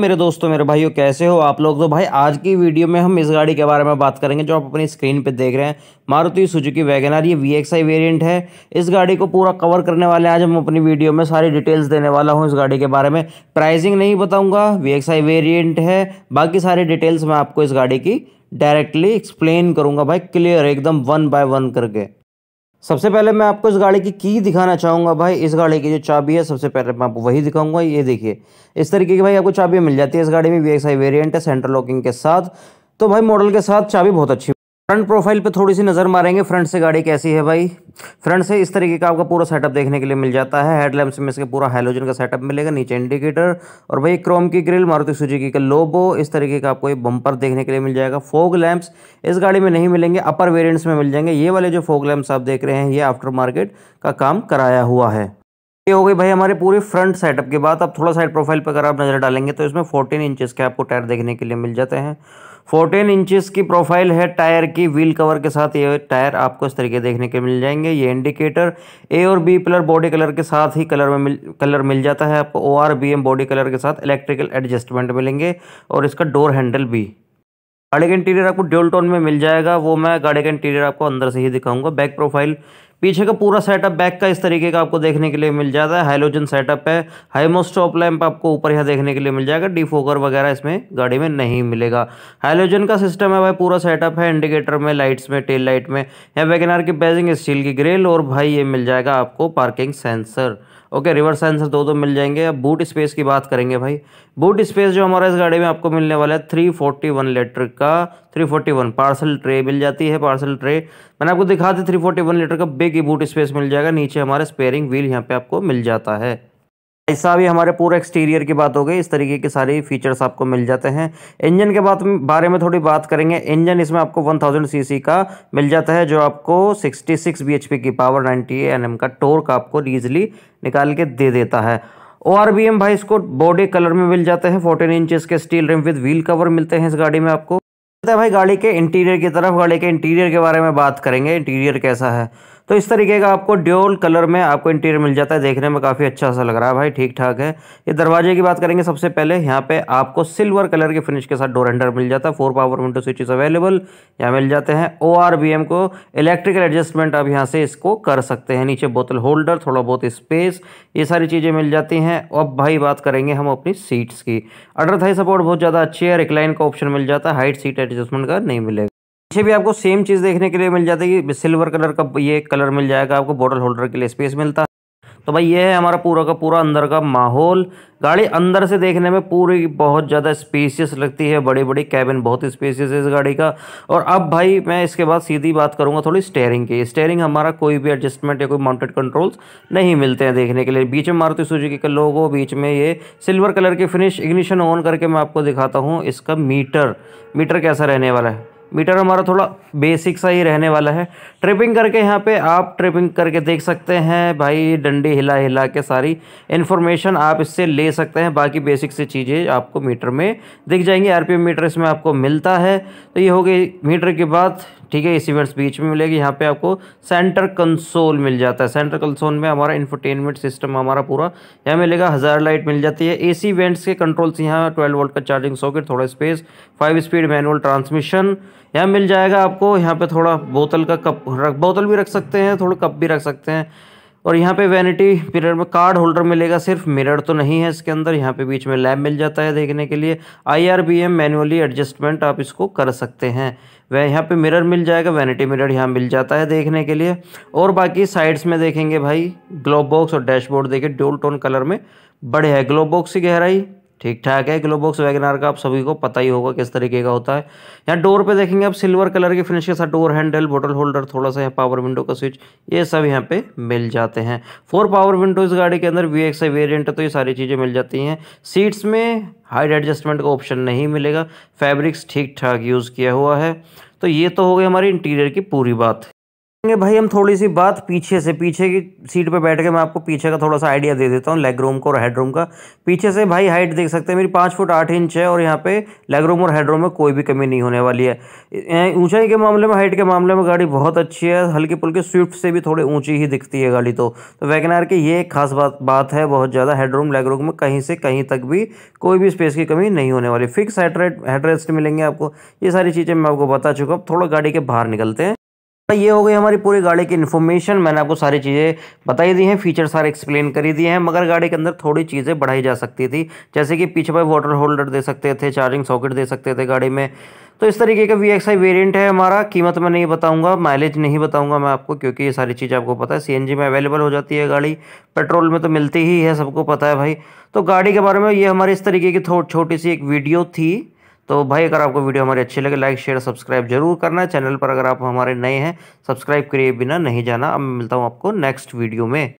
मेरे दोस्तों मेरे भाइयों कैसे हो आप लोग तो भाई आज की वीडियो में हम इस गाड़ी के बारे में बात करेंगे जो आप अपनी स्क्रीन पे देख रहे हैं मारुति सुजुकी वैगन ये वी एक्स वेरिएंट है इस गाड़ी को पूरा कवर करने वाले हैं आज हम अपनी वीडियो में सारी डिटेल्स देने वाला हूँ इस गाड़ी के बारे में प्राइसिंग नहीं बताऊँगा वी एक्स है बाकी सारी डिटेल्स मैं आपको इस गाड़ी की डायरेक्टली एक्सप्लेन करूँगा भाई क्लियर एकदम वन बाय वन करके सबसे पहले मैं आपको इस गाड़ी की की दिखाना चाहूँगा भाई इस गाड़ी की जो चाबी है सबसे पहले मैं आपको वही दिखाऊंगा ये देखिए इस तरीके की भाई आपको चाबी मिल जाती है इस गाड़ी में वी एक्स आई वेरियंट है सेंटर लॉकिंग के साथ तो भाई मॉडल के साथ चाबी बहुत अच्छी फ्रंट प्रोफाइल पे थोड़ी सी नज़र मारेंगे फ्रंट से गाड़ी कैसी है भाई फ्रंट से इस तरीके का आपका पूरा सेटअप देखने के लिए मिल जाता है हेडलैम्प में इसके पूरा हेलोजन का सेटअप मिलेगा नीचे इंडिकेटर और भाई क्रोम की ग्रिल मारुति सुजुकी का लोबो इस तरीके का आपको ये बम्पर देखने के लिए मिल जाएगा फोग लैम्प्स इस गाड़ी में नहीं मिलेंगे अपर वेरियंट्स में मिल जाएंगे ये वाले जो फोग लैम्प्स आप देख रहे हैं ये आफ्टर मार्केट का काम कराया हुआ है ये हो गई भाई हमारे पूरे फ्रंट सेटअप के बाद अब थोड़ा साइड प्रोफाइल पर अगर आप नज़र डालेंगे तो इसमें 14 इंचेस के आपको टायर देखने के लिए मिल जाते हैं 14 इंचेस की प्रोफाइल है टायर की व्हील कवर के साथ ये टायर आपको इस तरीके देखने के मिल जाएंगे ये इंडिकेटर ए और बी प्लर बॉडी कलर के साथ ही कलर में मिल कलर मिल जाता है आपको O R B M body colour के साथ इलेक्ट्रिकल एडजस्टमेंट मिलेंगे और इसका डोर हैंडल भी गाड़ी का इंटीरियर आपको ड्यूल टोन में मिल जाएगा वो मैं गाड़ी का इंटीरियर आपको अंदर से ही दिखाऊंगा बैक प्रोफाइल पीछे का पूरा सेटअप बैक का इस तरीके का आपको देखने के लिए मिल जाता है हाइलोजन सेटअप है हाइमोस्टॉप लैंप आपको ऊपर यहाँ देखने के लिए मिल जाएगा डिफोकर वगैरह इसमें गाड़ी में नहीं मिलेगा हाइलोजन का सिस्टम है भाई पूरा सेटअप है इंडिकेटर में लाइट्स में टेल लाइट में या वैगनार की बैजिंग स्टील की ग्रिल और भाई ये मिल जाएगा आपको पार्किंग सेंसर ओके रिवर्स आंसर दो दो मिल जाएंगे अब बूट स्पेस की बात करेंगे भाई बूट स्पेस जो हमारा इस गाड़ी में आपको मिलने वाला है थ्री फोर्टी वन लीटर का three forty one parcel tray मिल जाती है पार्सल ट्रे मैंने आपको दिखा दी थ्री फोर्टी वन लीटर का बिग बूट स्पेस मिल जाएगा नीचे हमारा स्पेयरिंग व्हील यहाँ पर आपको मिल जाता है ऐसा भी हमारे पूरे एक्सटीरियर की बात हो गई इस तरीके के सारे फीचर्स आपको मिल जाते हैं इंजन के बात बारे में थोड़ी बात करेंगे इंजन इसमें आपको 1000 सीसी का मिल जाता है जो आपको 66 बीएचपी की पावर 90 एनएम का टोर्क आपको ईजिली निकाल के दे देता है ओ आर बी एम भाई इसको बॉडी कलर में मिल जाते हैं फोर्टीन इंचज के steel rim with wheel cover मिलते हैं इस गाड़ी में आपको तो भाई गाड़ी के इंटीरियर की तरफ गाड़ी के इंटीरियर के बारे में बात करेंगे इंटीरियर कैसा है तो इस तरीके का आपको ड्योल कलर में आपको इंटीरियर मिल जाता है देखने में काफ़ी अच्छा सा लग रहा है भाई ठीक ठाक है ये दरवाजे की बात करेंगे सबसे पहले यहाँ पे आपको सिल्वर कलर के फिनिश के साथ डोर हैंडर मिल जाता है four power window switches available यहाँ मिल जाते हैं ओ को इलेक्ट्रिकल एडजस्टमेंट आप यहाँ से इसको कर सकते हैं नीचे बोतल होल्डर थोड़ा बहुत स्पेस ये सारी चीज़ें मिल जाती हैं अब भाई बात करेंगे हम अपनी सीट्स की अडर थाई सपोर्ट बहुत ज़्यादा अच्छी है रिक्लाइन का ऑप्शन मिल जाता है हाइट सीट एडजस्टमेंट का नहीं मिलेगा पीछे भी आपको सेम चीज़ देखने के लिए मिल जाती है सिल्वर कलर का ये कलर मिल जाएगा आपको बॉटल होल्डर के लिए स्पेस मिलता है तो भाई ये है हमारा पूरा का पूरा अंदर का माहौल गाड़ी अंदर से देखने में पूरी बहुत ज़्यादा स्पेसियस लगती है बड़ी बड़ी कैबिन बहुत ही स्पेसियस है इस गाड़ी का और अब भाई मैं इसके बाद सीधी बात करूँगा थोड़ी स्टेयरिंग की स्टेयरिंग हमारा कोई भी एडजस्टमेंट या कोई माउंटेड कंट्रोल्स नहीं मिलते हैं देखने के लिए बीच में मारुति सुजुकी का लोगो बीच में ये सिल्वर कलर की फिनिश इग्निशन ऑन करके मैं आपको दिखाता हूँ इसका मीटर मीटर कैसा रहने वाला है मीटर हमारा थोड़ा बेसिक सा ही रहने वाला है ट्रिपिंग करके यहाँ पे आप ट्रिपिंग करके देख सकते हैं भाई डंडी हिला हिला के सारी इन्फॉर्मेशन आप इससे ले सकते हैं बाकी बेसिक से चीज़ें आपको मीटर में दिख जाएंगी आरपीएम मीटर इसमें आपको मिलता है तो ये हो गई मीटर के बाद ठीक है इसी वर्ष बीच में मिलेगी यहाँ पे आपको सेंटर कंसोल मिल जाता है सेंटर कंसोल में हमारा इन्फोटेनमेंट सिस्टम हमारा पूरा यहाँ मिलेगा हज़ार लाइट मिल जाती है एसी वेंट्स के कंट्रोल्स यहाँ ट्वेल्व वोल्ट का चार्जिंग सॉकेट थोड़ा space five speed manual transmission यहाँ मिल जाएगा आपको यहाँ पर थोड़ा बोतल का कप रख बोतल भी रख सकते हैं थोड़ा कप भी रख सकते हैं और यहाँ पे वैनिटी मिरर में कार्ड होल्डर मिलेगा सिर्फ मिरर तो नहीं है इसके अंदर यहाँ पे बीच में लैब मिल जाता है देखने के लिए आईआरबीएम मैनुअली एडजस्टमेंट आप इसको कर सकते हैं वह यहाँ पे मिरर मिल जाएगा वैनिटी मिरर यहाँ मिल जाता है देखने के लिए और बाकी साइड्स में देखेंगे भाई ग्लोब बॉक्स और डैशबोर्ड देखिए डोल टोन कलर में बड़े है ग्लोब बॉक्स की गहराई ठीक ठाक है ग्लोबॉक्स वैगनार का आप सभी को पता ही होगा किस तरीके का होता है यहाँ डोर पे देखेंगे आप सिल्वर कलर की फिनिश के साथ डोर हैंडल बोटल होल्डर थोड़ा सा यहाँ पावर विंडो का स्विच ये सब यहाँ पे मिल जाते हैं फोर पावर विंडो इस गाड़ी के अंदर वी एक्स वेरियंट तो ये सारी चीज़ें मिल जाती हैं सीट्स में हाइट एडजस्टमेंट का ऑप्शन नहीं मिलेगा फैब्रिक्स ठीक ठाक यूज़ किया हुआ है तो ये तो हो गई हमारी इंटीरियर की पूरी बात भाई हम थोड़ी सी बात पीछे से पीछे की सीट पे बैठ के मैं आपको पीछे का थोड़ा सा आइडिया दे देता हूँ लेग रूम का और हेड रूम का पीछे से भाई हाइट देख सकते हैं मेरी पाँच फुट आठ इंच है और यहाँ पे लेग रूम और हेड रूम में कोई भी कमी नहीं होने वाली है ऊंचाई के मामले में हाइट के मामले में गाड़ी बहुत अच्छी है हल्की पुल्की स्विफ्ट से भी थोड़ी ऊँची ही दिखती है गाड़ी तो, तो वैगनार की ये एक खास बात बात है बहुत ज़्यादा हेड रूम लेग रूम में कहीं से कहीं तक भी कोई भी स्पेस की कमी नहीं होने वाली फिक्स हेड हेड मिलेंगे आपको ये सारी चीज़ें मैं आपको बता चुका हूँ थोड़ा गाड़ी के बाहर निकलते हैं तो ये हो गई हमारी पूरी गाड़ी की इन्फॉर्मेशन मैंने आपको सारी चीज़ें बताई दी हैं फीचर सारे एक्सप्लेन करी दिए हैं मगर गाड़ी के अंदर थोड़ी चीज़ें बढ़ाई जा सकती थी जैसे कि पीछे पर वाटर होल्डर दे सकते थे चार्जिंग सॉकेट दे सकते थे गाड़ी में तो इस तरीके का वी एक्स आई वेरियंट है हमारा कीमत मैं नहीं बताऊंगा माइलेज नहीं बताऊंगा मैं आपको क्योंकि ये सारी चीज़ आपको पता है जी में अवेलेबल हो जाती है गाड़ी पेट्रोल में तो मिलती ही है सबको पता है भाई तो गाड़ी के बारे में ये हमारी इस तरीके की छोटी सी एक वीडियो थी तो भाई अगर आपको वीडियो हमारी अच्छी लगे लाइक शेयर सब्सक्राइब जरूर करना चैनल पर अगर आप हमारे नए हैं सब्सक्राइब करिए बिना नहीं जाना अब मिलता हूँ आपको नेक्स्ट वीडियो में